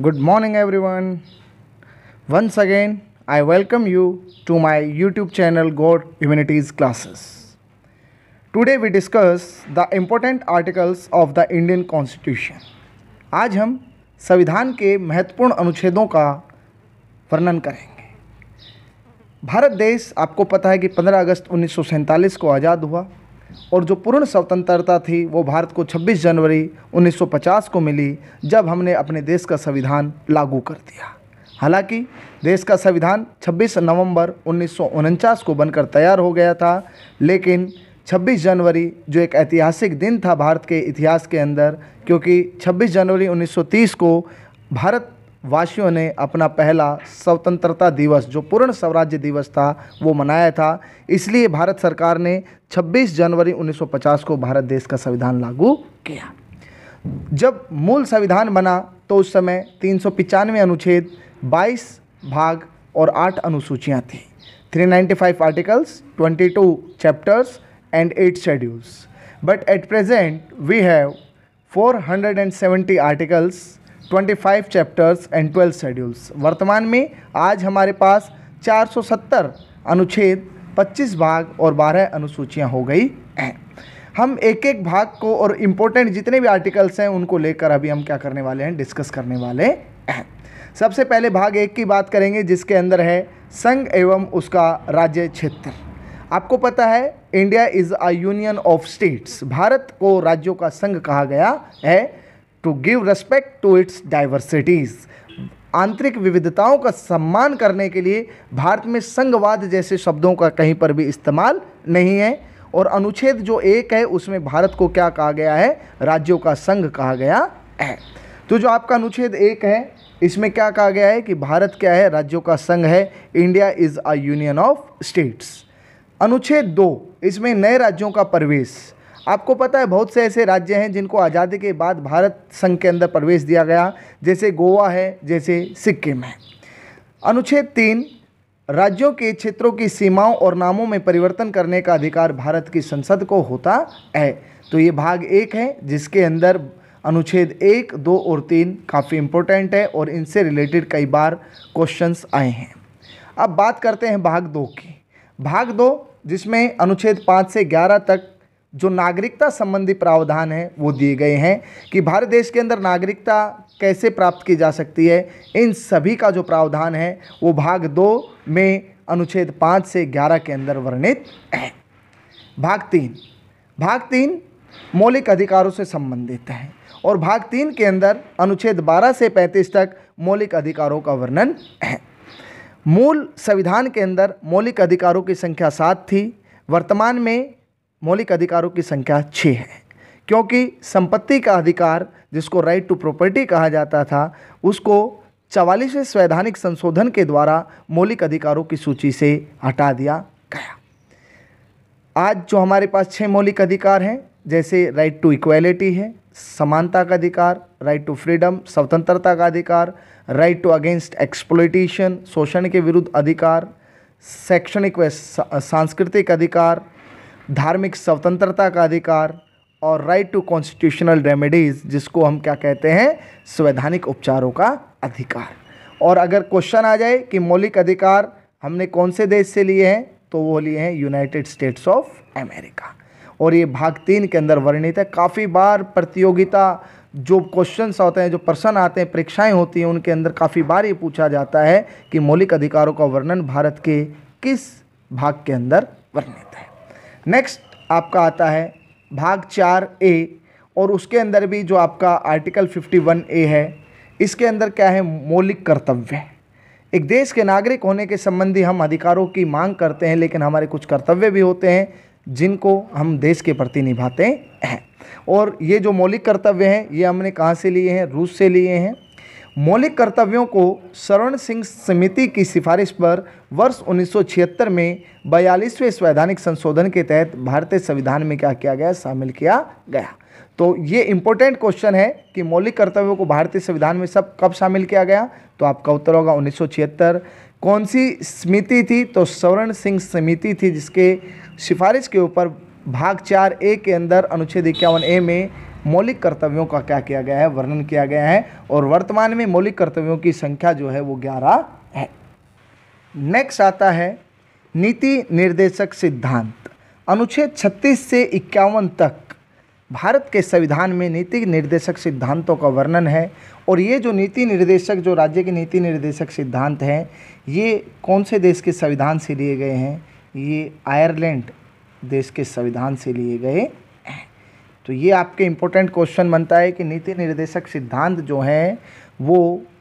Good morning everyone once again I welcome you to my YouTube channel गोड immunities classes today we discuss the important articles of the Indian constitution आज हम संविधान के महत्वपूर्ण अनुच्छेदों का वर्णन करेंगे भारत देश आपको पता है कि 15 अगस्त 1947 को आज़ाद हुआ और जो पूर्ण स्वतंत्रता थी वो भारत को 26 जनवरी 1950 को मिली जब हमने अपने देश का संविधान लागू कर दिया हालांकि देश का संविधान 26 नवंबर उन्नीस को बनकर तैयार हो गया था लेकिन 26 जनवरी जो एक ऐतिहासिक दिन था भारत के इतिहास के अंदर क्योंकि 26 जनवरी 1930 को भारत वासियों ने अपना पहला स्वतंत्रता दिवस जो पूर्ण स्वराज्य दिवस था वो मनाया था इसलिए भारत सरकार ने 26 जनवरी 1950 को भारत देश का संविधान लागू किया जब मूल संविधान बना तो उस समय तीन अनुच्छेद 22 भाग और आठ अनुसूचियाँ थीं 395 articles 22 chapters and 8 schedules but at present we have 470 articles 25 chapters and 12 schedules वर्तमान में आज हमारे पास 470 अनुच्छेद 25 भाग और 12 अनुसूचियां हो गई हैं हम एक एक भाग को और इम्पोर्टेंट जितने भी आर्टिकल्स हैं उनको लेकर अभी हम क्या करने वाले हैं डिस्कस करने वाले हैं सबसे पहले भाग एक की बात करेंगे जिसके अंदर है संघ एवं उसका राज्य क्षेत्र आपको पता है India is a union of states Bharat को राज्यों का संघ कहा गया है to give respect to its diversities आंतरिक विविधताओं का सम्मान करने के लिए भारत में संघवाद जैसे शब्दों का कहीं पर भी इस्तेमाल नहीं है और अनुच्छेद जो एक है उसमें भारत को क्या कहा गया है राज्यों का संघ कहा गया है तो जो आपका अनुच्छेद एक है इसमें क्या कहा गया है कि भारत क्या है राज्यों का संघ है India is a union of states अनुच्छेद दो इसमें नए राज्यों का प्रवेश आपको पता है बहुत से ऐसे राज्य हैं जिनको आज़ादी के बाद भारत संघ के अंदर प्रवेश दिया गया जैसे गोवा है जैसे सिक्किम है अनुच्छेद तीन राज्यों के क्षेत्रों की सीमाओं और नामों में परिवर्तन करने का अधिकार भारत की संसद को होता है तो ये भाग एक है जिसके अंदर अनुच्छेद एक दो और तीन काफ़ी इम्पोर्टेंट है और इनसे रिलेटेड कई बार क्वेश्चंस आए हैं अब बात करते हैं भाग दो की भाग दो जिसमें अनुच्छेद पाँच से ग्यारह तक जो नागरिकता संबंधी प्रावधान हैं वो दिए गए हैं कि भारत देश के अंदर नागरिकता कैसे प्राप्त की जा सकती है इन सभी का जो प्रावधान है वो भाग दो में अनुच्छेद पाँच से ग्यारह के अंदर वर्णित है भाग तीन भाग तीन मौलिक अधिकारों से संबंधित है और भाग तीन के अंदर अनुच्छेद 12 से 35 तक मौलिक अधिकारों का वर्णन है मूल संविधान के अंदर मौलिक अधिकारों की संख्या सात थी वर्तमान में मौलिक अधिकारों की संख्या छः है क्योंकि संपत्ति का अधिकार जिसको राइट टू प्रॉपर्टी कहा जाता था उसको चवालीसवें संवैधानिक संशोधन के द्वारा मौलिक अधिकारों की सूची से हटा दिया गया आज जो हमारे पास छः मौलिक अधिकार हैं जैसे राइट टू इक्वेलिटी है समानता का अधिकार राइट टू फ्रीडम स्वतंत्रता का अधिकार राइट टू अगेंस्ट एक्सप्लोइटेशन शोषण के विरुद्ध अधिकार शैक्षणिक व सांस्कृतिक अधिकार धार्मिक स्वतंत्रता का अधिकार और राइट टू कॉन्स्टिट्यूशनल रेमेडीज़ जिसको हम क्या कहते हैं संवैधानिक उपचारों का अधिकार और अगर क्वेश्चन आ जाए कि मौलिक अधिकार हमने कौन से देश से लिए हैं तो वो लिए हैं यूनाइटेड स्टेट्स ऑफ अमेरिका और ये भाग तीन के अंदर वर्णित है काफ़ी बार प्रतियोगिता जो क्वेश्चंस होते हैं जो प्रश्न आते हैं परीक्षाएं होती हैं उनके अंदर काफ़ी बार ये पूछा जाता है कि मौलिक अधिकारों का वर्णन भारत के किस भाग के अंदर वर्णित नेक्स्ट आपका आता है भाग चार ए और उसके अंदर भी जो आपका आर्टिकल फिफ्टी वन ए है इसके अंदर क्या है मौलिक कर्तव्य एक देश के नागरिक होने के संबंधी हम अधिकारों की मांग करते हैं लेकिन हमारे कुछ कर्तव्य भी होते हैं जिनको हम देश के प्रति निभाते हैं और ये जो मौलिक कर्तव्य हैं ये हमने कहाँ से लिए हैं रूस से लिए हैं मौलिक कर्तव्यों को शरण सिंह समिति की सिफारिश पर वर्ष 1976 में बयालीसवें संवैधानिक संशोधन के तहत भारतीय संविधान में क्या किया गया शामिल किया गया तो ये इंपॉर्टेंट क्वेश्चन है कि मौलिक कर्तव्यों को भारतीय संविधान में सब कब शामिल किया गया तो आपका उत्तर होगा उन्नीस कौन सी समिति थी तो सवर्ण सिंह समिति थी जिसके सिफारिश के ऊपर भाग चार ए के अंदर अनुच्छेद इक्यावन ए में मौलिक कर्तव्यों का क्या किया गया है वर्णन किया गया है और वर्तमान में मौलिक कर्तव्यों की संख्या जो है वो ग्यारह है नेक्स्ट आता है नीति निर्देशक सिद्धांत अनुच्छेद 36 से इक्यावन तक भारत के संविधान में नीति निर्देशक सिद्धांतों का वर्णन है और ये जो नीति निर्देशक जो राज्य के नीति निर्देशक सिद्धांत हैं ये कौन से देश के संविधान से लिए गए हैं ये आयरलैंड देश के संविधान से लिए गए तो ये आपके इम्पोर्टेंट क्वेश्चन बनता है कि नीति निर्देशक सिद्धांत जो हैं वो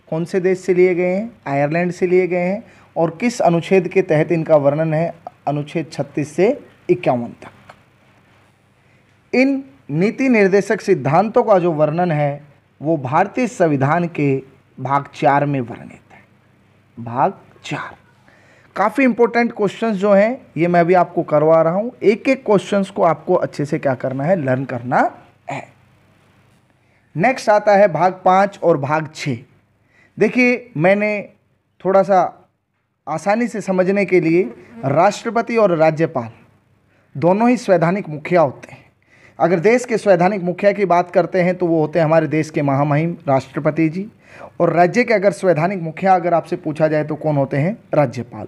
कौन से देश से लिए गए हैं आयरलैंड से लिए गए हैं और किस अनुच्छेद के तहत इनका वर्णन है अनुच्छेद 36 से इक्यावन तक इन नीति निर्देशक सिद्धांतों का जो वर्णन है वो भारतीय संविधान के भाग चार में वर्णित है भाग चार काफ़ी इंपॉर्टेंट क्वेश्चंस जो हैं ये मैं अभी आपको करवा रहा हूँ एक एक क्वेश्चंस को आपको अच्छे से क्या करना है लर्न करना है नेक्स्ट आता है भाग पाँच और भाग छः देखिए मैंने थोड़ा सा आसानी से समझने के लिए राष्ट्रपति और राज्यपाल दोनों ही संवैधानिक मुखिया होते हैं अगर देश के संवैधानिक मुखिया की बात करते हैं तो वो होते हैं हमारे देश के महामहिम राष्ट्रपति जी और राज्य के अगर संवैधानिक मुखिया अगर आपसे पूछा जाए तो कौन होते हैं राज्यपाल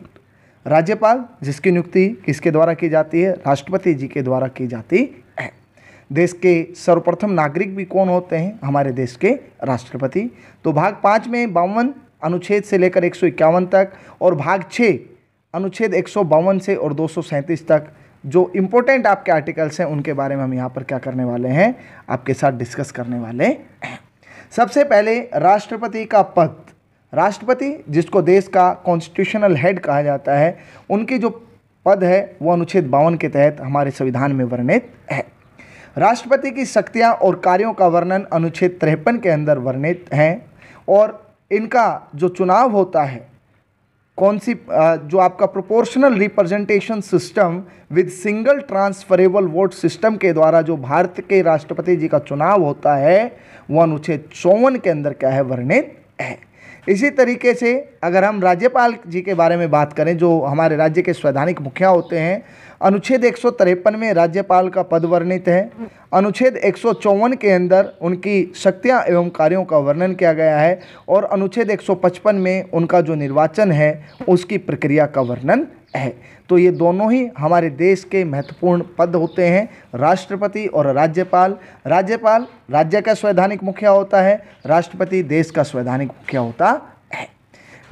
राज्यपाल जिसकी नियुक्ति किसके द्वारा की जाती है राष्ट्रपति जी के द्वारा की जाती है देश के सर्वप्रथम नागरिक भी कौन होते हैं हमारे देश के राष्ट्रपति तो भाग पाँच में बावन अनुच्छेद से लेकर एक तक और भाग छः अनुच्छेद एक से और दो तक जो इम्पोर्टेंट आपके आर्टिकल्स हैं उनके बारे में हम यहाँ पर क्या करने वाले हैं आपके साथ डिस्कस करने वाले हैं सबसे पहले राष्ट्रपति का पद राष्ट्रपति जिसको देश का कॉन्स्टिट्यूशनल हेड कहा जाता है उनके जो पद है वो अनुच्छेद बावन के तहत हमारे संविधान में वर्णित है राष्ट्रपति की शक्तियाँ और कार्यों का वर्णन अनुच्छेद तिरपन के अंदर वर्णित हैं और इनका जो चुनाव होता है कौन सी जो आपका proportional representation system with single transferable vote system के द्वारा जो भारत के राष्ट्रपति जी का चुनाव होता है वह अनुच्छेद चौवन के अंदर क्या है वर्णित है इसी तरीके से अगर हम राज्यपाल जी के बारे में बात करें जो हमारे राज्य के संवैधानिक मुखिया होते हैं अनुच्छेद एक में राज्यपाल का पद वर्णित है अनुच्छेद एक के अंदर उनकी शक्तियां एवं कार्यों का वर्णन किया गया है और अनुच्छेद 155 में उनका जो निर्वाचन है उसकी प्रक्रिया का वर्णन है तो ये दोनों ही हमारे देश के महत्वपूर्ण पद होते हैं राष्ट्रपति और राज्यपाल राज्यपाल राज्य का संवैधानिक मुखिया होता है राष्ट्रपति देश का संवैधानिक मुखिया होता है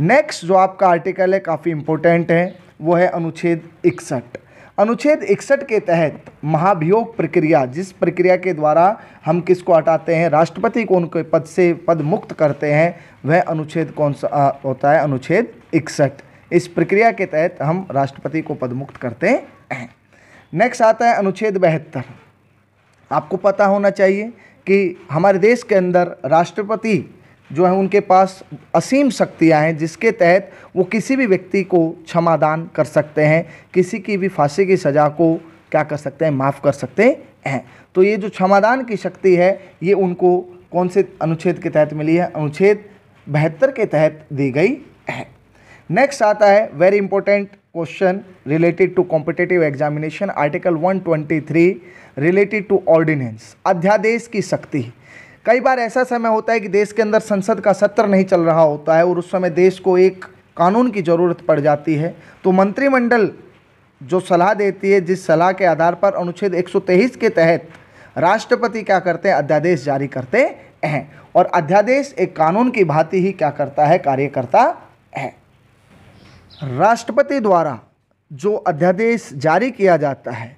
नेक्स्ट जो आपका आर्टिकल है काफ़ी इम्पोर्टेंट है वो है अनुच्छेद इकसठ अनुच्छेद इकसठ के तहत महाभियोग प्रक्रिया जिस प्रक्रिया के द्वारा हम किसको हटाते हैं राष्ट्रपति को उनके पद से पद मुक्त करते हैं वह अनुच्छेद कौन सा होता है अनुच्छेद इकसठ इस प्रक्रिया के तहत हम राष्ट्रपति को पदमुक्त करते हैं नेक्स्ट आता है अनुच्छेद बहत्तर आपको पता होना चाहिए कि हमारे देश के अंदर राष्ट्रपति जो है उनके पास असीम शक्तियाँ हैं जिसके तहत वो किसी भी व्यक्ति को क्षमादान कर सकते हैं किसी की भी फांसी की सज़ा को क्या कर सकते हैं माफ़ कर सकते हैं तो ये जो क्षमादान की शक्ति है ये उनको कौन से अनुच्छेद के तहत मिली है अनुच्छेद बहत्तर के तहत दी गई नेक्स्ट आता है very important question related to competitive examination article 123 related to ordinance अध्यादेश की शक्ति कई बार ऐसा समय होता है कि देश के अंदर संसद का सत्र नहीं चल रहा होता है और उस समय देश को एक कानून की ज़रूरत पड़ जाती है तो मंत्रिमंडल जो सलाह देती है जिस सलाह के आधार पर अनुच्छेद एक के तहत राष्ट्रपति क्या करते हैं अध्यादेश जारी करते हैं और अध्यादेश एक कानून की भांति ही क्या करता है कार्य करता है राष्ट्रपति द्वारा जो अध्यादेश जारी किया जाता है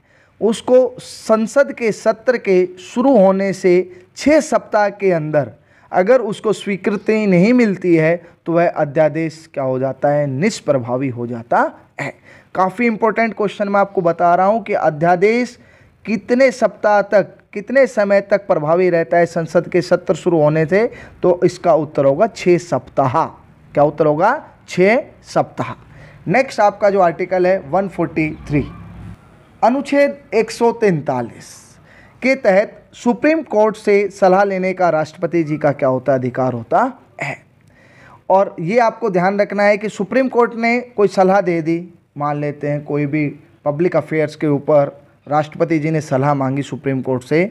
उसको संसद के सत्र के शुरू होने से छः सप्ताह के अंदर अगर उसको स्वीकृति नहीं मिलती है तो वह अध्यादेश क्या हो जाता है निष्प्रभावी हो जाता है काफ़ी इंपॉर्टेंट क्वेश्चन मैं आपको बता रहा हूँ कि अध्यादेश कितने सप्ताह तक कितने समय तक प्रभावी रहता है संसद के सत्र शुरू होने से तो इसका उत्तर होगा छः सप्ताह क्या उत्तर होगा छः सप्ताह नेक्स्ट आपका जो आर्टिकल है 143 अनुच्छेद एक के तहत सुप्रीम कोर्ट से सलाह लेने का राष्ट्रपति जी का क्या होता अधिकार होता है और ये आपको ध्यान रखना है कि सुप्रीम कोर्ट ने कोई सलाह दे दी मान लेते हैं कोई भी पब्लिक अफेयर्स के ऊपर राष्ट्रपति जी ने सलाह मांगी सुप्रीम कोर्ट से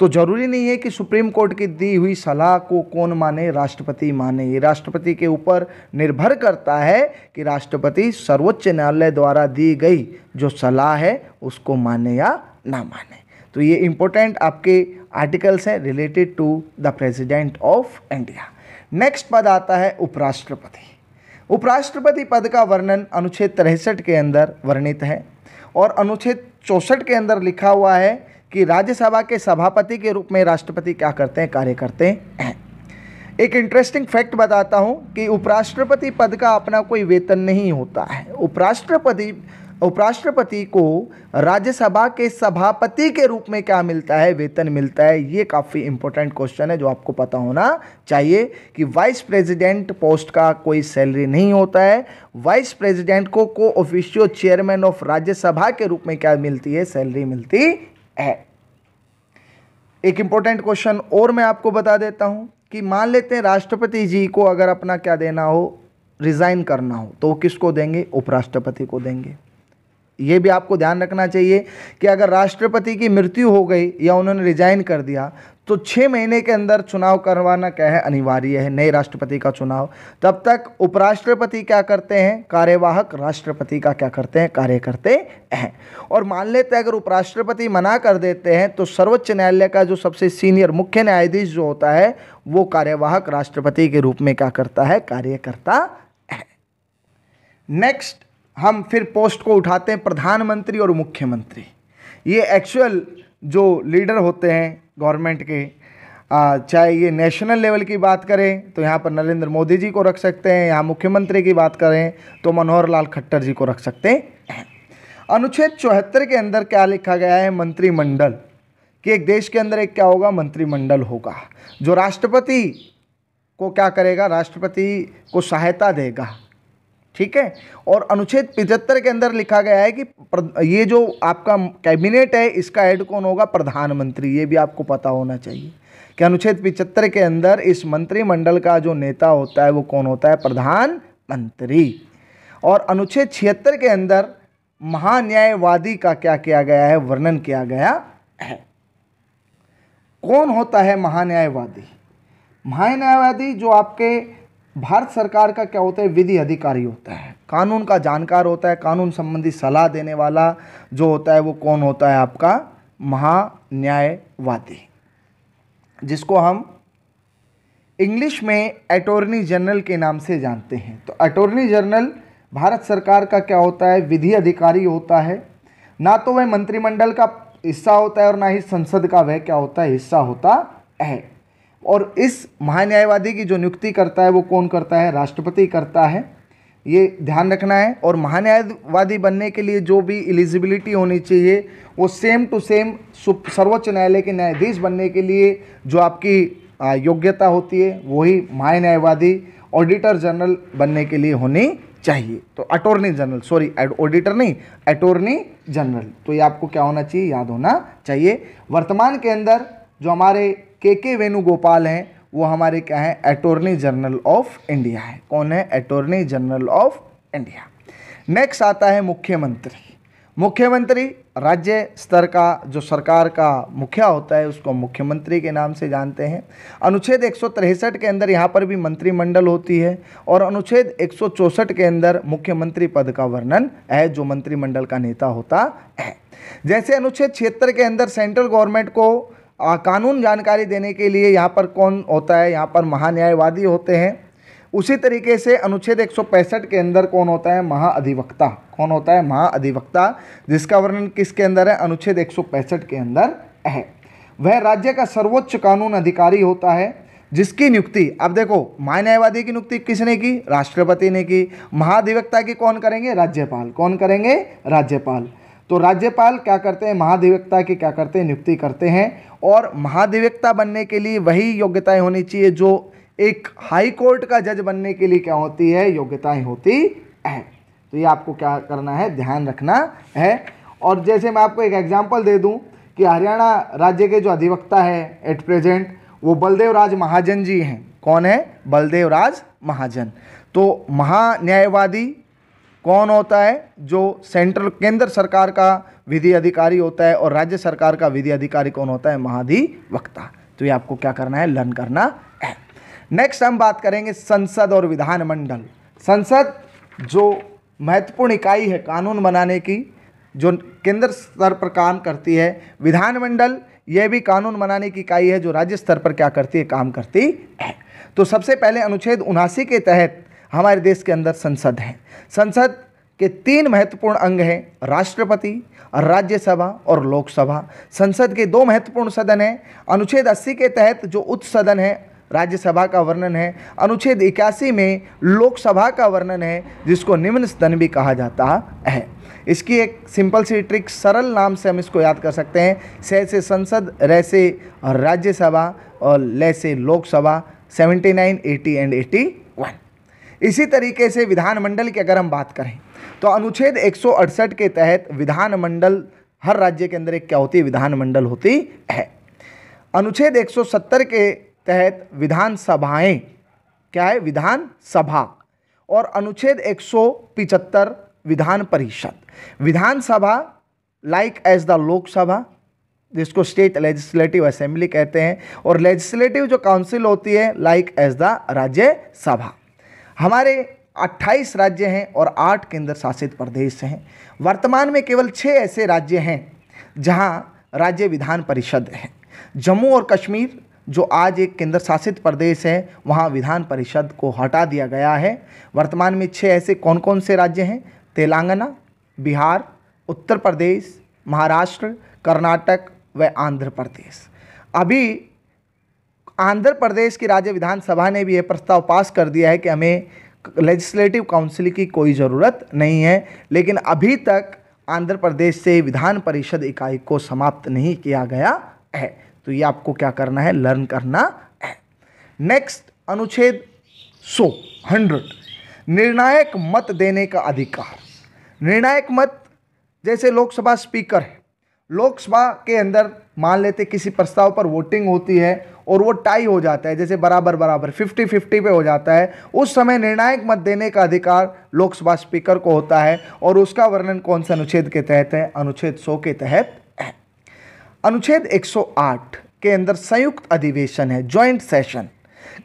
तो जरूरी नहीं है कि सुप्रीम कोर्ट की दी हुई सलाह को कौन माने राष्ट्रपति माने ये राष्ट्रपति के ऊपर निर्भर करता है कि राष्ट्रपति सर्वोच्च न्यायालय द्वारा दी गई जो सलाह है उसको माने या ना माने तो ये इम्पोर्टेंट आपके आर्टिकल्स हैं related to the president of India next पद आता है उपराष्ट्रपति उपराष्ट्रपति पद का वर्णन अनुच्छेद तिरसठ के अंदर वर्णित है और अनुच्छेद चौसठ के अंदर लिखा हुआ है कि राज्यसभा के सभापति के रूप में राष्ट्रपति क्या करते हैं कार्य करते हैं एक इंटरेस्टिंग फैक्ट बताता हूँ कि उपराष्ट्रपति पद का अपना कोई वेतन नहीं होता है उपराष्ट्रपति उपराष्ट्रपति को राज्यसभा के सभापति के रूप में क्या मिलता है वेतन मिलता है ये काफ़ी इंपॉर्टेंट क्वेश्चन है जो आपको पता होना चाहिए कि वाइस प्रेसिडेंट पोस्ट का कोई सैलरी नहीं होता है वाइस प्रेसिडेंट को को ऑफिशियो चेयरमैन ऑफ राज्यसभा के रूप में क्या मिलती है सैलरी मिलती है एक इम्पोर्टेंट क्वेश्चन और मैं आपको बता देता हूँ कि मान लेते हैं राष्ट्रपति जी को अगर अपना क्या देना हो रिज़ाइन करना हो तो किसको देंगे उपराष्ट्रपति को देंगे ये भी आपको ध्यान रखना चाहिए कि अगर राष्ट्रपति की मृत्यु हो गई या उन्होंने रिजाइन कर दिया तो छः महीने के अंदर चुनाव करवाना क्या है अनिवार्य है नए राष्ट्रपति का चुनाव तब तक उपराष्ट्रपति क्या करते हैं कार्यवाहक राष्ट्रपति का क्या करते हैं कार्य करते हैं और मान लेते हैं अगर उपराष्ट्रपति मना कर देते हैं तो सर्वोच्च न्यायालय का जो सबसे सीनियर मुख्य न्यायाधीश जो होता है वो कार्यवाहक राष्ट्रपति के रूप में क्या करता है कार्य करता है नेक्स्ट हम फिर पोस्ट को उठाते हैं प्रधानमंत्री और मुख्यमंत्री ये एक्चुअल जो लीडर होते हैं गवर्नमेंट के चाहे ये नेशनल लेवल की बात करें तो यहाँ पर नरेंद्र मोदी जी को रख सकते हैं यहाँ मुख्यमंत्री की बात करें तो मनोहर लाल खट्टर जी को रख सकते हैं अनुच्छेद चौहत्तर के अंदर क्या लिखा गया है मंत्रिमंडल कि एक देश के अंदर एक क्या होगा मंत्रिमंडल होगा जो राष्ट्रपति को क्या करेगा राष्ट्रपति को सहायता देगा ठीक है और अनुच्छेद पिचहत्तर के अंदर लिखा गया है कि ये जो आपका कैबिनेट है इसका हेड कौन होगा प्रधानमंत्री ये भी आपको पता होना चाहिए कि अनुच्छेद पिचहत्तर के अंदर इस मंत्रिमंडल का जो नेता होता है वो कौन होता है प्रधानमंत्री और अनुच्छेद छिहत्तर के अंदर महान्यायवादी का क्या किया गया है वर्णन किया गया है कौन होता है महान्यायवादी महान्यायवादी जो आपके भारत सरकार का क्या होता है विधि अधिकारी होता है कानून का जानकार होता है कानून संबंधी सलाह देने वाला जो होता है वो कौन होता है आपका महान्यायवादी जिसको हम इंग्लिश में अटोर्नी जनरल के नाम से जानते हैं तो अटोर्नी जनरल भारत सरकार का क्या होता है विधि अधिकारी होता है ना तो वह मंत्रिमंडल का हिस्सा होता है और ना ही संसद का वह क्या होता है हिस्सा होता है और इस महान्यायवादी की जो नियुक्ति करता है वो कौन करता है राष्ट्रपति करता है ये ध्यान रखना है और महान्यायवादी बनने के लिए जो भी एलिजिबिलिटी होनी चाहिए वो सेम टू सेम सर्वोच्च न्यायालय के न्यायाधीश बनने के लिए जो आपकी योग्यता होती है वही महान्यायवादी ऑडिटर जनरल बनने के लिए होनी चाहिए तो अटोर्नी जनरल सॉरी ऑडिटर नहीं अटोर्नी जनरल तो ये आपको क्या होना चाहिए याद होना चाहिए वर्तमान के अंदर जो हमारे के के वेणुगोपाल हैं वो हमारे क्या हैं अटोर्नी जनरल ऑफ इंडिया है कौन है attorney general of India next आता है मुख्यमंत्री मुख्यमंत्री राज्य स्तर का जो सरकार का मुखिया होता है उसको मुख्यमंत्री के नाम से जानते हैं अनुच्छेद एक के अंदर यहाँ पर भी मंत्रिमंडल होती है और अनुच्छेद एक के अंदर मुख्यमंत्री पद का वर्णन है जो मंत्रिमंडल का नेता होता है जैसे अनुच्छेद छिहत्तर के अंदर सेंट्रल गवर्नमेंट को कानून जानकारी देने के लिए यहाँ पर कौन होता है यहाँ पर महान्यायवादी होते हैं उसी तरीके से अनुच्छेद एक के अंदर कौन होता है महाअधिवक्ता कौन होता है महाअधिवक्ता जिसका वर्णन किसके अंदर है अनुच्छेद एक के अंदर है वह राज्य का सर्वोच्च कानून अधिकारी होता है जिसकी नियुक्ति अब देखो महान्यायवादी की नियुक्ति किसने की राष्ट्रपति ने की महाधिवक्ता की कौन करेंगे राज्यपाल कौन करेंगे राज्यपाल तो राज्यपाल क्या करते हैं महाधिवक्ता की क्या करते हैं नियुक्ति करते हैं और महाधिवक्ता बनने के लिए वही योग्यताएं होनी चाहिए जो एक हाई कोर्ट का जज बनने के लिए क्या होती है योग्यताएं होती है तो ये आपको क्या करना है ध्यान रखना है और जैसे मैं आपको एक एग्जाम्पल दे दूँ कि हरियाणा राज्य के जो अधिवक्ता है एट प्रेजेंट वो बलदेव महाजन जी हैं कौन है बलदेव महाजन तो महान्यायवादी कौन होता है जो सेंट्रल केंद्र सरकार का विधि अधिकारी होता है और राज्य सरकार का विधि अधिकारी कौन होता है महाधिवक्ता तो ये आपको क्या करना है लर्न करना है नेक्स्ट हम बात करेंगे संसद और विधानमंडल संसद जो महत्वपूर्ण इकाई है कानून बनाने की जो केंद्र स्तर पर काम करती है विधानमंडल यह भी कानून बनाने की इकाई है जो राज्य स्तर पर क्या करती है काम करती है तो सबसे पहले अनुच्छेद उनासी के तहत हमारे देश के अंदर संसद है संसद के तीन महत्वपूर्ण अंग हैं राष्ट्रपति राज्यसभा और लोकसभा संसद के दो महत्वपूर्ण सदन हैं अनुच्छेद 80 के तहत जो उच्च सदन है राज्यसभा का वर्णन है अनुच्छेद इक्यासी में लोकसभा का वर्णन है जिसको निम्न सदन भी कहा जाता है इसकी एक सिंपल सी ट्रिक सरल नाम से हम इसको याद कर सकते हैं से से संसद रह से राज्यसभा और ले से लोकसभा 79, 80 एंड एटी इसी तरीके से विधानमंडल की अगर हम बात करें तो अनुच्छेद एक के तहत विधानमंडल हर राज्य के अंदर एक क्या होती है विधानमंडल होती है अनुच्छेद 170 के तहत विधानसभाएं क्या है विधानसभा और अनुच्छेद 175 विधान परिषद विधानसभा लाइक एज द लोकसभा जिसको स्टेट लेजिस्लेटिव असेंबली कहते हैं और लेजिस्लेटिव जो काउंसिल होती है लाइक एज द राज्यसभा हमारे 28 राज्य हैं और 8 केंद्र शासित प्रदेश हैं वर्तमान में केवल छः ऐसे राज्य हैं जहाँ राज्य विधान परिषद है जम्मू और कश्मीर जो आज एक केंद्र शासित प्रदेश है वहाँ विधान परिषद को हटा दिया गया है वर्तमान में छः ऐसे कौन कौन से राज्य हैं तेलंगाना बिहार उत्तर प्रदेश महाराष्ट्र कर्नाटक व आंध्र प्रदेश अभी आंध्र प्रदेश की राज्य विधानसभा ने भी यह प्रस्ताव पास कर दिया है कि हमें लेजिस्लेटिव काउंसिल की कोई ज़रूरत नहीं है लेकिन अभी तक आंध्र प्रदेश से विधान परिषद इकाई को समाप्त नहीं किया गया है तो ये आपको क्या करना है लर्न करना है नेक्स्ट अनुच्छेद सो हंड्रेड निर्णायक मत देने का अधिकार निर्णायक मत जैसे लोकसभा स्पीकर है लोकसभा के अंदर मान लेते किसी प्रस्ताव पर वोटिंग होती है और वो टाई हो जाता है जैसे बराबर बराबर फिफ्टी फिफ्टी पे हो जाता है उस समय निर्णायक मत देने का अधिकार लोकसभा स्पीकर को होता है और उसका वर्णन कौन सा अनुच्छेद के तहत है अनुच्छेद सौ के तहत है अनुच्छेद 108 के अंदर संयुक्त अधिवेशन है ज्वाइंट सेशन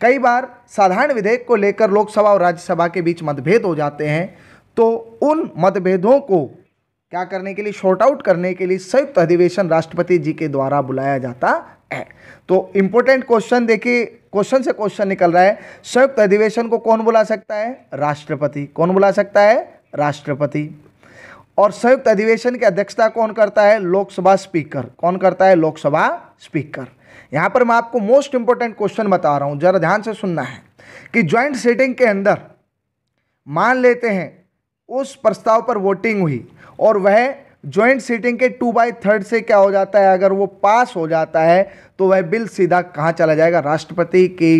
कई बार साधारण विधेयक को लेकर लोकसभा और राज्यसभा के बीच मतभेद हो जाते हैं तो उन मतभेदों को क्या करने के लिए शॉर्ट आउट करने के लिए संयुक्त अधिवेशन राष्ट्रपति जी के द्वारा बुलाया जाता है तो इंपॉर्टेंट क्वेश्चन देखिए क्वेश्चन से क्वेश्चन निकल रहा है संयुक्त अधिवेशन को कौन बुला सकता है राष्ट्रपति कौन बुला सकता है राष्ट्रपति और संयुक्त अधिवेशन की अध्यक्षता कौन करता है लोकसभा स्पीकर कौन करता है लोकसभा स्पीकर यहां पर मैं आपको मोस्ट इंपोर्टेंट क्वेश्चन बता रहा हूं जरा ध्यान से सुनना है कि ज्वाइंट सेटिंग के अंदर मान लेते हैं उस प्रस्ताव पर वोटिंग हुई और वह ज्वाइंट सीटिंग के टू बाई थर्ड से क्या हो जाता है अगर वो पास हो जाता है तो वह बिल सीधा कहाँ चला जाएगा राष्ट्रपति की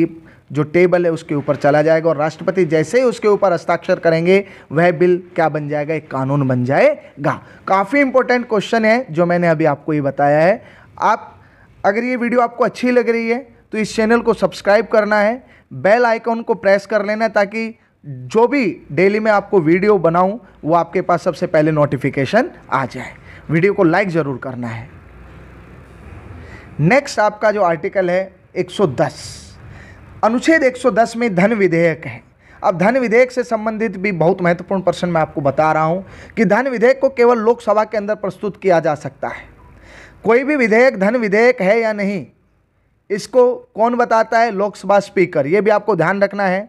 जो टेबल है उसके ऊपर चला जाएगा और राष्ट्रपति जैसे ही उसके ऊपर हस्ताक्षर करेंगे वह बिल क्या बन जाएगा एक कानून बन जाएगा काफ़ी इंपॉर्टेंट क्वेश्चन है जो मैंने अभी आपको ये बताया है आप अगर ये वीडियो आपको अच्छी लग रही है तो इस चैनल को सब्सक्राइब करना है बेल आइकॉन को प्रेस कर लेना ताकि जो भी डेली में आपको वीडियो बनाऊं वो आपके पास सबसे पहले नोटिफिकेशन आ जाए वीडियो को लाइक ज़रूर करना है नेक्स्ट आपका जो आर्टिकल है 110 अनुच्छेद 110 में धन विधेयक है अब धन विधेयक से संबंधित भी बहुत महत्वपूर्ण प्रश्न मैं आपको बता रहा हूं कि धन विधेयक को केवल लोकसभा के अंदर प्रस्तुत किया जा सकता है कोई भी विधेयक धन विधेयक है या नहीं इसको कौन बताता है लोकसभा स्पीकर यह भी आपको ध्यान रखना है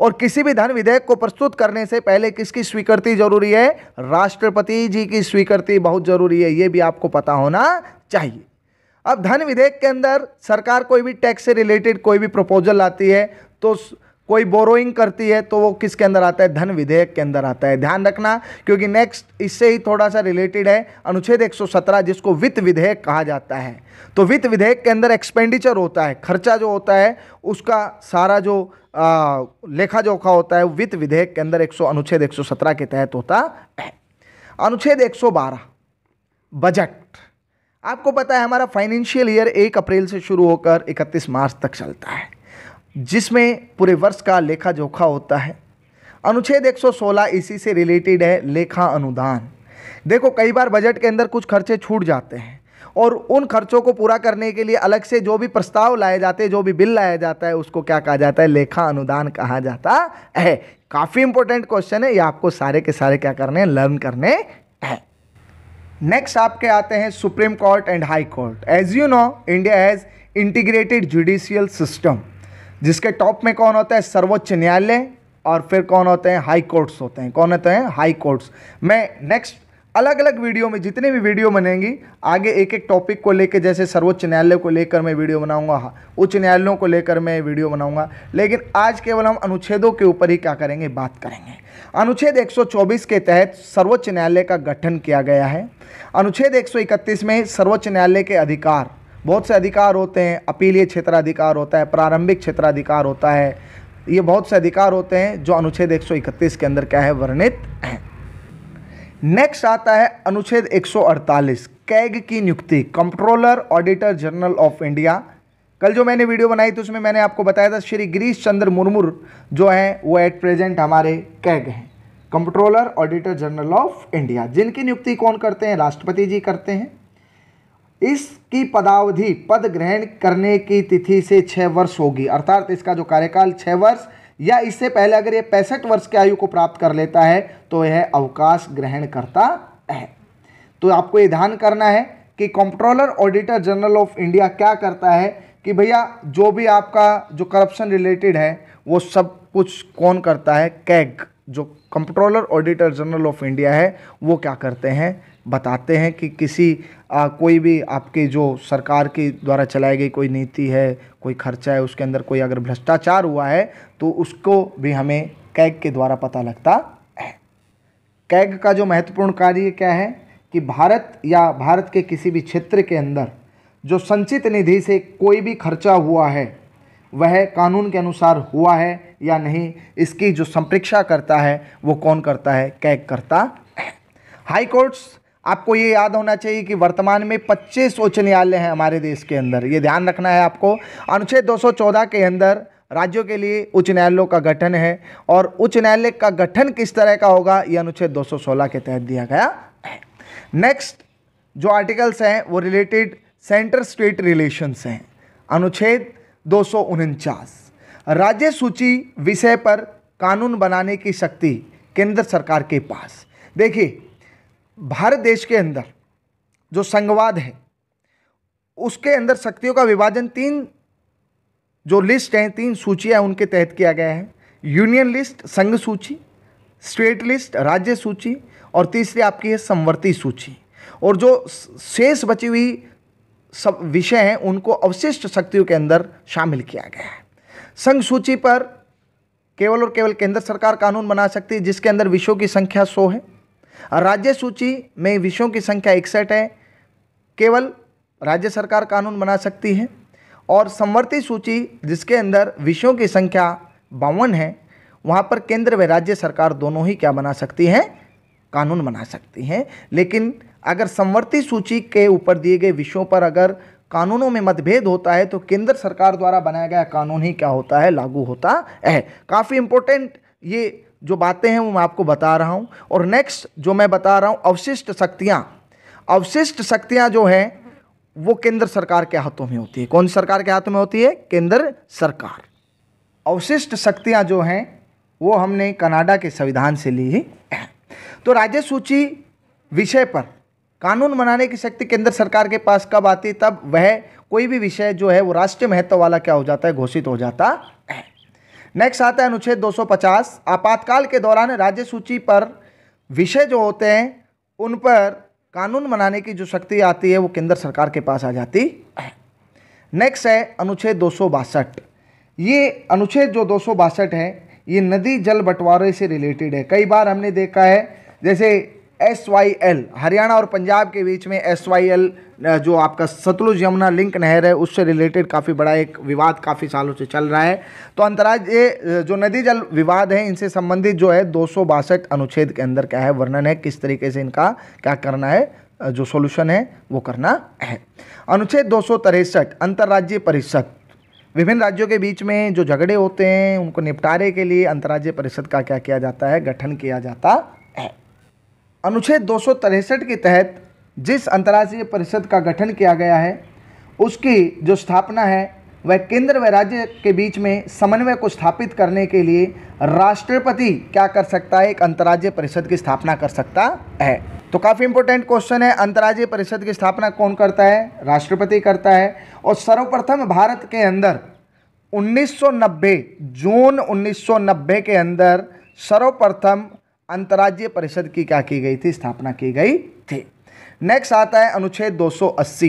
और किसी भी धन विधेयक को प्रस्तुत करने से पहले किसकी स्वीकृति जरूरी है राष्ट्रपति जी की स्वीकृति बहुत जरूरी है ये भी आपको पता होना चाहिए अब धन विधेयक के अंदर सरकार कोई भी टैक्स से रिलेटेड कोई भी प्रपोजल आती है तो कोई बोरोइंग करती है तो वो किसके अंदर आता है धन विधेयक के अंदर आता है ध्यान रखना क्योंकि नेक्स्ट इससे ही थोड़ा सा रिलेटेड है अनुच्छेद 117 जिसको वित्त विधेयक कहा जाता है तो वित्त विधेयक के अंदर एक्सपेंडिचर होता है खर्चा जो होता है उसका सारा जो आ, लेखा जोखा होता है वित्त विधेयक के अंदर एक अनुच्छेद एक के तहत होता है अनुच्छेद एक बजट आपको पता है हमारा फाइनेंशियल ईयर एक अप्रैल से शुरू होकर 31 मार्च तक चलता है जिसमें पूरे वर्ष का लेखा जोखा होता है अनुच्छेद 116 इसी से रिलेटेड है लेखा अनुदान देखो कई बार बजट के अंदर कुछ खर्चे छूट जाते हैं और उन खर्चों को पूरा करने के लिए अलग से जो भी प्रस्ताव लाए जाते हैं जो भी बिल लाया जाता है उसको क्या कहा जाता है लेखा अनुदान कहा जाता है काफ़ी इंपॉर्टेंट क्वेश्चन है ये आपको सारे के सारे क्या करने हैं लर्न करने हैं नेक्स्ट आपके आते हैं supreme court and high court as you know India has integrated judicial system जिसके टॉप में कौन होता है सर्वोच्च न्यायालय और फिर कौन होते हैं हाई कोर्ट्स होते हैं कौन होते हैं हाई कोर्ट्स मैं नेक्स्ट अलग अलग वीडियो में जितने भी वीडियो बनेंगी आगे एक एक टॉपिक को लेकर जैसे सर्वोच्च न्यायालय को लेकर मैं वीडियो बनाऊंगा हाँ, उच्च न्यायालयों को लेकर मैं वीडियो बनाऊंगा लेकिन आज केवल हम अनुच्छेदों के ऊपर ही क्या करेंगे बात करेंगे अनुच्छेद 124 के तहत सर्वोच्च न्यायालय का गठन किया गया है अनुच्छेद एक में सर्वोच्च न्यायालय के अधिकार बहुत से अधिकार होते हैं अपीलीय क्षेत्राधिकार होता है प्रारंभिक क्षेत्राधिकार होता है ये बहुत से अधिकार होते हैं जो अनुच्छेद 131 के अंदर क्या है वर्णित हैं नेक्स्ट आता है अनुच्छेद 148 कैग की नियुक्ति comptroller auditor general of India कल जो मैंने वीडियो बनाई थी उसमें मैंने आपको बताया था श्री गिरीश चंद्र मुर्मुर जो हैं वो एट प्रेजेंट हमारे कैग हैं comptroller auditor general of India जिनकी नियुक्ति कौन करते हैं राष्ट्रपति जी करते हैं इसकी पदावधि पद ग्रहण करने की तिथि से छः वर्ष होगी अर्थात इसका जो कार्यकाल छः वर्ष या इससे पहले अगर ये पैंसठ वर्ष की आयु को प्राप्त कर लेता है तो यह अवकाश ग्रहण करता है तो आपको ये ध्यान करना है कि comptroller auditor general of India क्या करता है कि भैया जो भी आपका जो करप्शन रिलेटेड है वो सब कुछ कौन करता है कैग जो comptroller auditor general of India है वो क्या करते हैं बताते हैं कि किसी कोई भी आपके जो सरकार के द्वारा चलाई गई कोई नीति है कोई खर्चा है उसके अंदर कोई अगर भ्रष्टाचार हुआ है तो उसको भी हमें कैग के द्वारा पता लगता है कैग का जो महत्वपूर्ण कार्य क्या है कि भारत या भारत के किसी भी क्षेत्र के अंदर जो संचित निधि से कोई भी खर्चा हुआ है वह कानून के अनुसार हुआ है या नहीं इसकी जो संप्रेक्षा करता है वो कौन करता है कैग करता है हाई कोर्ट्स आपको ये याद होना चाहिए कि वर्तमान में 25 उच्च न्यायालय हैं हमारे देश के अंदर ये ध्यान रखना है आपको अनुच्छेद 214 के अंदर राज्यों के लिए उच्च न्यायालयों का गठन है और उच्च न्यायालय का गठन किस तरह का होगा ये अनुच्छेद 216 के तहत दिया गया है नेक्स्ट जो आर्टिकल्स हैं वो रिलेटेड सेंटर स्टेट रिलेशंस हैं अनुच्छेद दो राज्य सूची विषय पर कानून बनाने की शक्ति केंद्र सरकार के पास देखिए भारत देश के अंदर जो संघवाद है उसके अंदर शक्तियों का विभाजन तीन जो लिस्ट हैं तीन सूचियाँ उनके तहत किया गया है यूनियन लिस्ट संघ सूची स्टेट लिस्ट राज्य सूची और तीसरी आपकी है संवर्ती सूची और जो शेष बची हुई सब विषय हैं उनको अवशिष्ट शक्तियों के अंदर शामिल किया गया है संघ सूची पर केवल और केवल केंद्र सरकार कानून बना सकती है जिसके अंदर विषयों की संख्या सौ है राज्य सूची में विषयों की संख्या इकसठ है केवल राज्य सरकार कानून बना सकती है और संवर्ती सूची जिसके अंदर विषयों की संख्या बावन है वहाँ पर केंद्र व राज्य सरकार दोनों ही क्या बना सकती हैं कानून बना सकती हैं लेकिन अगर संवर्ती सूची के ऊपर दिए गए विषयों पर अगर कानूनों में मतभेद होता है तो केंद्र सरकार द्वारा बनाया गया कानून ही क्या होता है लागू होता है काफ़ी इंपॉर्टेंट ये जो बातें हैं वो मैं आपको बता रहा हूँ और नेक्स्ट जो मैं बता रहा हूँ अवशिष्ट शक्तियाँ अवशिष्ट शक्तियाँ जो हैं वो केंद्र सरकार के हाथों में होती है कौन सरकार के हाथों में होती है केंद्र सरकार अवशिष्ट शक्तियाँ जो हैं वो हमने कनाडा के संविधान से ली है तो राज्य सूची विषय पर कानून बनाने की शक्ति केंद्र सरकार के पास कब आती तब वह कोई भी विषय जो है वो राष्ट्रीय महत्व वाला क्या हो जाता है घोषित हो जाता नेक्स्ट आता है अनुच्छेद 250 आपातकाल के दौरान राज्य सूची पर विषय जो होते हैं उन पर कानून बनाने की जो शक्ति आती है वो केंद्र सरकार के पास आ जाती है नेक्स्ट है अनुच्छेद दो ये अनुच्छेद जो दो है ये नदी जल बंटवारे से रिलेटेड है कई बार हमने देखा है जैसे एस हरियाणा और पंजाब के बीच में एस जो आपका सतलुज यमुना लिंक नहर है उससे रिलेटेड काफ़ी बड़ा एक विवाद काफ़ी सालों से चल रहा है तो अंतर्राज्य जो नदी जल विवाद है इनसे संबंधित जो है दो अनुच्छेद के अंदर क्या है वर्णन है किस तरीके से इनका क्या करना है जो सॉल्यूशन है वो करना है अनुच्छेद दो सौ अंतर्राज्यीय परिषद विभिन्न राज्यों के बीच में जो झगड़े होते हैं उनको निपटारे के लिए अंतर्राज्यीय परिषद का क्या किया जाता है गठन किया जाता है अनुच्छेद दो के तहत जिस अंतर्राष्ट्रीय परिषद का गठन किया गया है उसकी जो स्थापना है वह केंद्र व राज्य के बीच में समन्वय को स्थापित करने के लिए राष्ट्रपति क्या कर सकता है एक अंतर्राज्य परिषद की स्थापना कर सकता है तो काफ़ी इंपॉर्टेंट क्वेश्चन है अंतर्राज्य परिषद की स्थापना कौन करता है राष्ट्रपति करता है और सर्वप्रथम भारत के अंदर 1990 जून 1990 के अंदर सर्वप्रथम अंतर्राज्य परिषद की क्या की गई थी स्थापना की गई नेक्स्ट आता है अनुच्छेद 280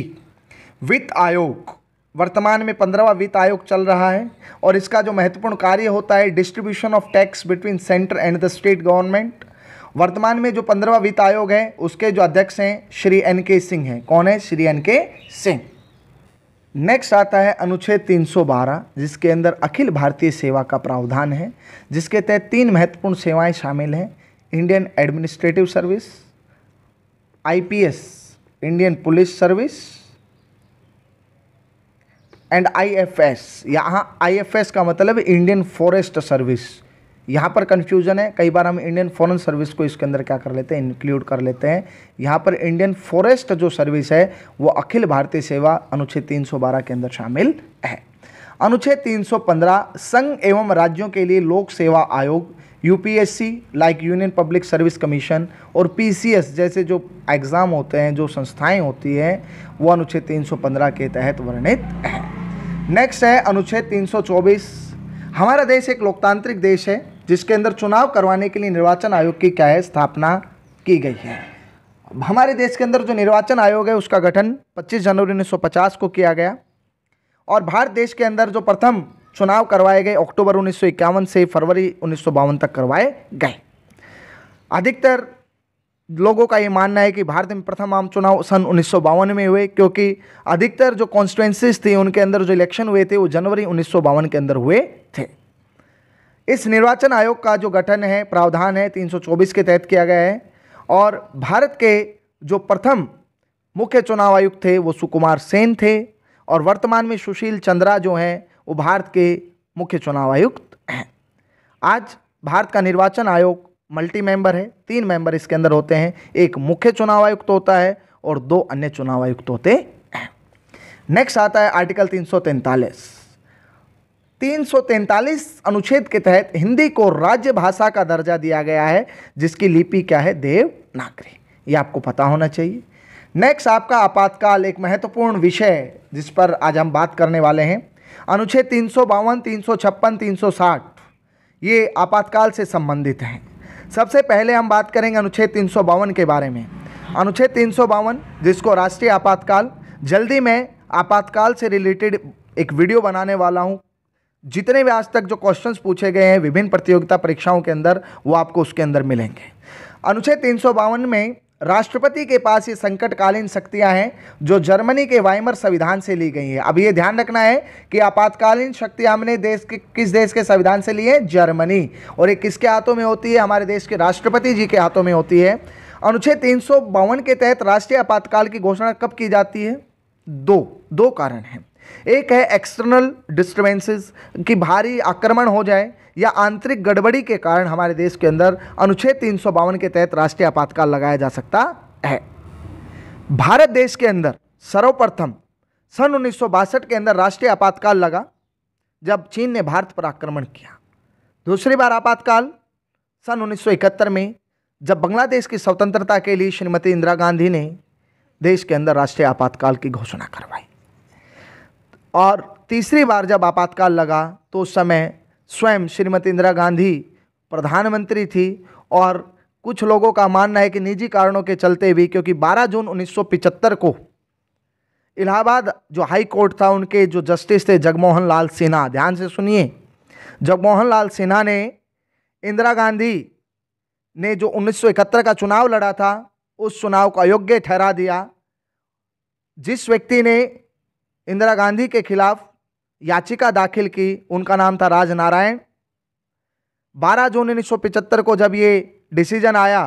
वित्त आयोग वर्तमान में पंद्रहवा वित्त आयोग चल रहा है और इसका जो महत्वपूर्ण कार्य होता है distribution of tax between centre and the state government वर्तमान में जो पंद्रहवा वित्त आयोग है उसके जो अध्यक्ष हैं श्री एन के सिंह हैं कौन है श्री एन के सिंह नेक्स्ट आता है अनुच्छेद 312 जिसके अंदर अखिल भारतीय सेवा का प्रावधान है जिसके तहत तीन महत्वपूर्ण सेवाएं शामिल हैं Indian administrative service IPS Indian police service and IFS यहाँ आईएफएस का मतलब इंडियन फॉरेस्ट सर्विस यहाँ पर कन्फ्यूजन है कई बार हम इंडियन फॉरेन सर्विस को इसके अंदर क्या कर लेते हैं इंक्लूड कर लेते हैं यहाँ पर इंडियन फॉरेस्ट जो सर्विस है वो अखिल भारतीय सेवा अनुच्छेद 312 के अंदर शामिल है अनुच्छेद 315 संघ एवं राज्यों के लिए लोक सेवा आयोग UPSC like union public service commission और पीसीएस जैसे जो एग्ज़ाम होते हैं जो संस्थाएं होती हैं वो अनुच्छेद 315 के तहत वर्णित है नेक्स्ट है अनुच्छेद 324 हमारा देश एक लोकतांत्रिक देश है जिसके अंदर चुनाव करवाने के लिए निर्वाचन आयोग की क्या है स्थापना की गई है हमारे देश के अंदर जो निर्वाचन आयोग है उसका गठन पच्चीस जनवरी उन्नीस को किया गया और भारत देश के अंदर जो प्रथम चुनाव करवाए गए अक्टूबर उन्नीस से फरवरी उन्नीस तक करवाए गए अधिकतर लोगों का ये मानना है कि भारत में प्रथम आम चुनाव सन उन्नीस में हुए क्योंकि अधिकतर जो कॉन्स्टिट्यूंसीज थी उनके अंदर जो इलेक्शन हुए थे वो जनवरी उन्नीस के अंदर हुए थे इस निर्वाचन आयोग का जो गठन है प्रावधान है 324 के तहत किया गया है और भारत के जो प्रथम मुख्य चुनाव आयुक्त थे वो सुकुमार सेन थे और वर्तमान में सुशील चंद्रा जो हैं वो भारत के मुख्य चुनाव आयुक्त हैं आज भारत का निर्वाचन आयोग मल्टी मेंबर है तीन मेंबर इसके अंदर होते हैं एक मुख्य चुनाव आयुक्त होता है और दो अन्य चुनाव आयुक्त होते हैं नेक्स्ट आता है आर्टिकल तीन सौ तैंतालीस अनुच्छेद के तहत हिंदी को राज्य भाषा का दर्जा दिया गया है जिसकी लिपि क्या है देवनागरी ये आपको पता होना चाहिए नेक्स्ट आपका आपातकाल एक महत्वपूर्ण विषय जिस पर आज हम बात करने वाले हैं अनुच्छेद तीन सौ बावन तीन सौ छप्पन तीन सौ साठ ये आपातकाल से संबंधित हैं सबसे पहले हम बात करेंगे अनुच्छेद तीन सौ बावन के बारे में अनुच्छेद तीन सौ बावन जिसको राष्ट्रीय आपातकाल जल्दी मैं आपातकाल से रिलेटेड एक वीडियो बनाने वाला हूँ जितने भी आज तक जो क्वेश्चंस पूछे गए हैं विभिन्न प्रतियोगिता परीक्षाओं के अंदर वो आपको उसके अंदर मिलेंगे अनुच्छेद तीन में राष्ट्रपति के पास ये संकटकालीन शक्तियां हैं जो जर्मनी के वाइमर संविधान से ली गई हैं अब ये ध्यान रखना है कि आपातकालीन शक्तियां हमने देश के किस देश के संविधान से ली है जर्मनी और ये किसके हाथों में होती है हमारे देश के राष्ट्रपति जी के हाथों में होती है अनुच्छेद तीन के तहत राष्ट्रीय आपातकाल की घोषणा कब की जाती है दो दो कारण हैं एक है एक्सटर्नल डिस्टर्बेंसेस कि भारी आक्रमण हो जाए या आंतरिक गड़बड़ी के कारण हमारे देश के अंदर अनुच्छेद तीन के तहत राष्ट्रीय आपातकाल लगाया जा सकता है भारत देश के अंदर सर्वप्रथम सन उन्नीस के अंदर राष्ट्रीय आपातकाल लगा जब चीन ने भारत पर आक्रमण किया दूसरी बार आपातकाल सन 1971 में जब बांग्लादेश की स्वतंत्रता के लिए श्रीमती इंदिरा गांधी ने देश के अंदर राष्ट्रीय आपातकाल की घोषणा करवाई और तीसरी बार जब आपातकाल लगा तो उस समय स्वयं श्रीमती इंदिरा गांधी प्रधानमंत्री थी और कुछ लोगों का मानना है कि निजी कारणों के चलते भी क्योंकि 12 जून 1975 को इलाहाबाद जो हाई कोर्ट था उनके जो जस्टिस थे जगमोहन लाल सिन्हा ध्यान से सुनिए जगमोहन लाल सिन्हा ने इंदिरा गांधी ने जो 1971 का चुनाव लड़ा था उस चुनाव को अयोग्य ठहरा दिया जिस व्यक्ति ने इंदिरा गांधी के खिलाफ याचिका दाखिल की उनका नाम था राज नारायण बारह जून उन्नीस को जब ये डिसीजन आया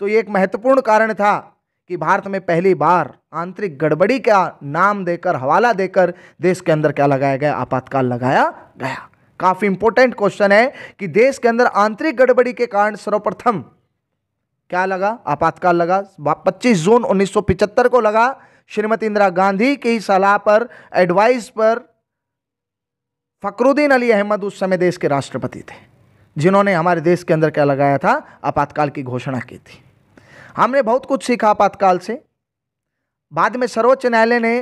तो ये एक महत्वपूर्ण कारण था कि भारत में पहली बार आंतरिक गड़बड़ी का नाम देकर हवाला देकर देश के अंदर क्या लगाया गया आपातकाल लगाया गया काफ़ी इंपॉर्टेंट क्वेश्चन है कि देश के अंदर आंतरिक गड़बड़ी के कारण सर्वप्रथम क्या लगा आपातकाल लगा 25 जून 1975 को लगा श्रीमती इंदिरा गांधी की सलाह पर एडवाइस पर फकरुद्दीन अली अहमद उस समय देश के राष्ट्रपति थे जिन्होंने हमारे देश के अंदर क्या लगाया था आपातकाल की घोषणा की थी हमने बहुत कुछ सीखा आपातकाल से बाद में सर्वोच्च न्यायालय ने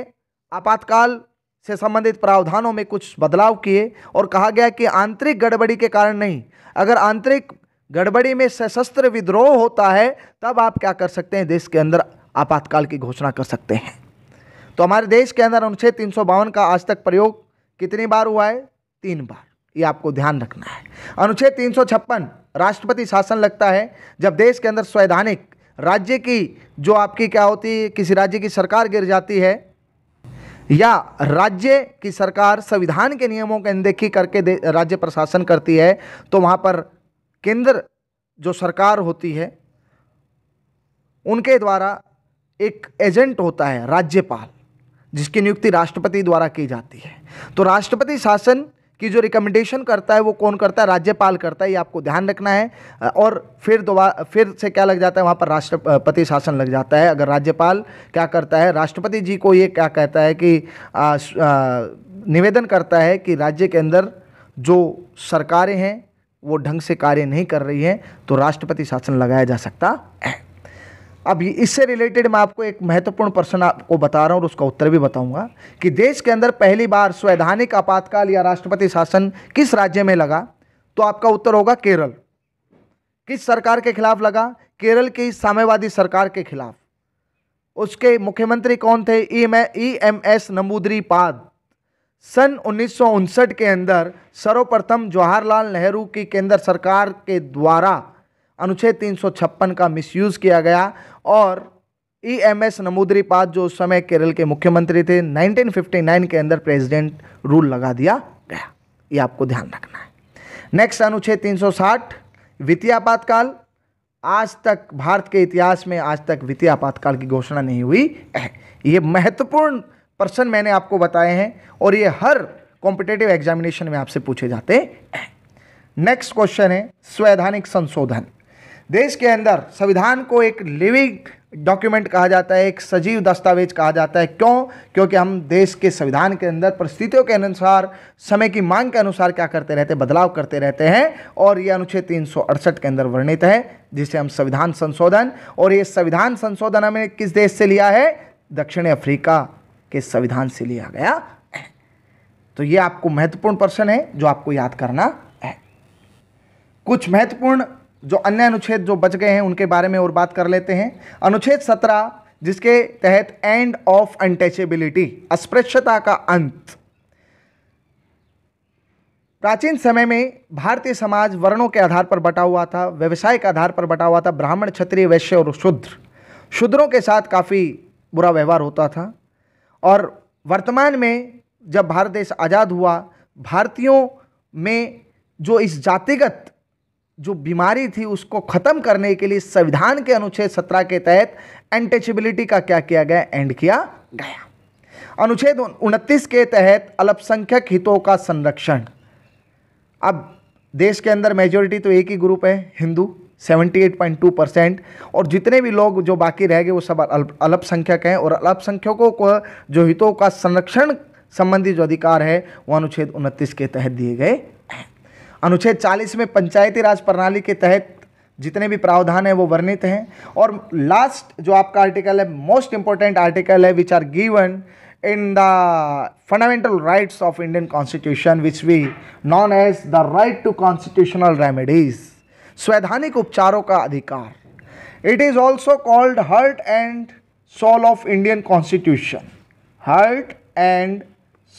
आपातकाल से संबंधित प्रावधानों में कुछ बदलाव किए और कहा गया कि आंतरिक गड़बड़ी के कारण नहीं अगर आंतरिक गड़बड़ी में सशस्त्र विद्रोह होता है तब आप क्या कर सकते हैं देश के अंदर आपातकाल की घोषणा कर सकते हैं तो हमारे देश के अंदर अनुच्छेद तीन का आज तक प्रयोग कितनी बार हुआ है तीन बार ये आपको ध्यान रखना है अनुच्छेद तीन राष्ट्रपति शासन लगता है जब देश के अंदर संवैधानिक राज्य की जो आपकी क्या होती है किसी राज्य की सरकार गिर जाती है या राज्य की सरकार संविधान के नियमों की अनदेखी करके राज्य प्रशासन करती है तो वहाँ पर केंद्र जो सरकार होती है उनके द्वारा एक एजेंट होता है राज्यपाल जिसकी नियुक्ति राष्ट्रपति द्वारा की जाती है तो राष्ट्रपति शासन की जो रिकमेंडेशन करता है वो कौन करता है राज्यपाल करता है ये आपको ध्यान रखना है और फिर दोबारा फिर से क्या लग जाता है वहाँ पर राष्ट्रपति शासन लग जाता है अगर राज्यपाल क्या करता है राष्ट्रपति जी को ये क्या कहता है कि आ, आ, निवेदन करता है कि राज्य के अंदर जो सरकारें हैं वो ढंग से कार्य नहीं कर रही हैं तो राष्ट्रपति शासन लगाया जा सकता है अब इससे रिलेटेड मैं आपको एक महत्वपूर्ण प्रश्न आपको बता रहा हूँ और उसका उत्तर भी बताऊंगा कि देश के अंदर पहली बार संवैधानिक आपातकाल या राष्ट्रपति शासन किस राज्य में लगा तो आपका उत्तर होगा केरल किस सरकार के खिलाफ लगा केरल की साम्यवादी सरकार के खिलाफ उसके मुख्यमंत्री कौन थे E e M S e Namboodiripad सन उन्नीस के अंदर सर्वप्रथम जवाहरलाल नेहरू की केंद्र सरकार के द्वारा अनुच्छेद तीन सौ छप्पन का मिसयूज़ किया गया और E e M S Namboodiripad जो उस समय केरल के मुख्यमंत्री थे 1959 के अंदर प्रेसिडेंट रूल लगा दिया गया ये आपको ध्यान रखना है नेक्स्ट अनुच्छेद 360 वित्तीय आपातकाल आज तक भारत के इतिहास में आज तक वित्तीय आपातकाल की घोषणा नहीं हुई है ये महत्वपूर्ण प्रश्न मैंने आपको बताए हैं और ये हर कॉम्पिटेटिव एग्जामिनेशन में आपसे पूछे जाते हैं नेक्स्ट क्वेश्चन है संवैधानिक संशोधन देश के अंदर संविधान को एक लिविंग डॉक्यूमेंट कहा जाता है एक सजीव दस्तावेज कहा जाता है क्यों क्योंकि हम देश के संविधान के अंदर परिस्थितियों के अनुसार समय की मांग के अनुसार क्या करते रहते हैं बदलाव करते रहते हैं और ये अनुच्छेद तीन के अंदर वर्णित है जिसे हम संविधान संशोधन और ये संविधान संशोधन हमें किस देश से लिया है दक्षिण अफ्रीका के संविधान से लिया गया है तो ये आपको महत्वपूर्ण प्रश्न है जो आपको याद करना है कुछ महत्वपूर्ण जो अन्य अनुच्छेद जो बच गए हैं उनके बारे में और बात कर लेते हैं अनुच्छेद सत्रह जिसके तहत एंड ऑफ अनटचेबिलिटी अस्पृश्यता का अंत प्राचीन समय में भारतीय समाज वर्णों के आधार पर बटा हुआ था व्यवसाय के आधार पर बटा हुआ था ब्राह्मण क्षत्रिय वैश्य और शूद्र शूद्रों के साथ काफ़ी बुरा व्यवहार होता था और वर्तमान में जब भारत देश आज़ाद हुआ भारतीयों में जो इस जातिगत जो बीमारी थी उसको ख़त्म करने के लिए संविधान के अनुच्छेद सत्रह के तहत एंटेचिबिलिटी का क्या किया गया एंड किया गया अनुच्छेद उनतीस के तहत अल्पसंख्यक हितों का संरक्षण अब देश के अंदर मेजोरिटी तो एक ही ग्रुप है हिंदू 78.2 परसेंट और जितने भी लोग जो बाकी रह गए वो सब अल्पसंख्यक हैं और अल्पसंख्यकों को जो हितों का संरक्षण संबंधी जो अधिकार है वह अनुच्छेद उनतीस के तहत दिए गए अनुच्छेद 40 में पंचायती राज प्रणाली के तहत जितने भी प्रावधान हैं वो वर्णित हैं और लास्ट जो आपका आर्टिकल है मोस्ट इंपॉर्टेंट आर्टिकल है which are given in the fundamental rights of Indian constitution which we known as the right to constitutional remedies स्वैधानिक उपचारों का अधिकार it is also called heart and soul of Indian constitution heart and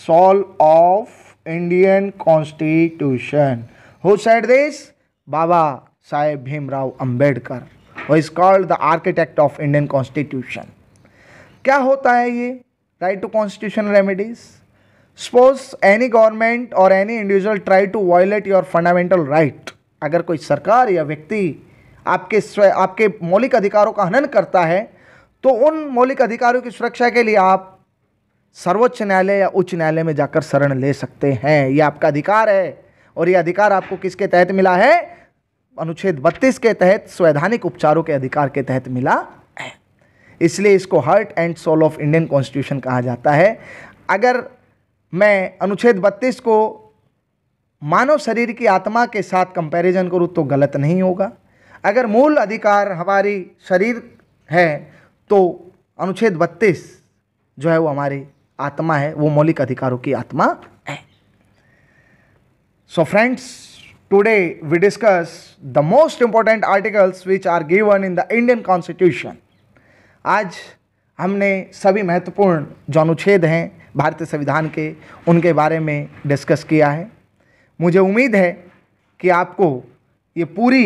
soul of Indian constitution who said this Baba Saheb Bhimrao Ambedkar वो is called the architect of Indian constitution क्या होता है ये right to constitution remedies suppose any government और any individual try to violate your fundamental right अगर कोई सरकार या व्यक्ति आपके आपके मौलिक अधिकारों का हनन करता है तो उन मौलिक अधिकारों की सुरक्षा के लिए आप सर्वोच्च न्यायालय या उच्च न्यायालय में जाकर शरण ले सकते हैं ये आपका अधिकार है और ये अधिकार आपको किसके तहत मिला है अनुच्छेद 32 के तहत संवैधानिक उपचारों के अधिकार के तहत मिला है इसलिए इसको heart and soul of Indian constitution कहा जाता है अगर मैं अनुच्छेद 32 को मानव शरीर की आत्मा के साथ कंपैरिजन करूँ तो गलत नहीं होगा अगर मूल अधिकार हमारी शरीर है तो अनुच्छेद 32 जो है वो हमारी आत्मा है वो मौलिक अधिकारों की आत्मा है So friends, today we discuss the most important articles which are given in the Indian Constitution. आज हमने सभी महत्वपूर्ण जो अनुच्छेद हैं भारतीय संविधान के उनके बारे में डिस्कस किया है मुझे उम्मीद है कि आपको ये पूरी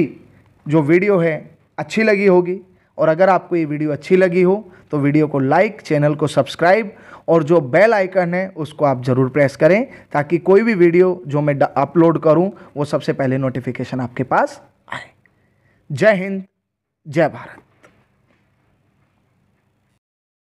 जो वीडियो है अच्छी लगी होगी और अगर आपको ये वीडियो अच्छी लगी हो तो वीडियो को लाइक चैनल को सब्सक्राइब और जो बेल आइकन है उसको आप ज़रूर प्रेस करें ताकि कोई भी वीडियो जो मैं अपलोड करूं वो सबसे पहले नोटिफिकेशन आपके पास आए जय हिंद जय भारत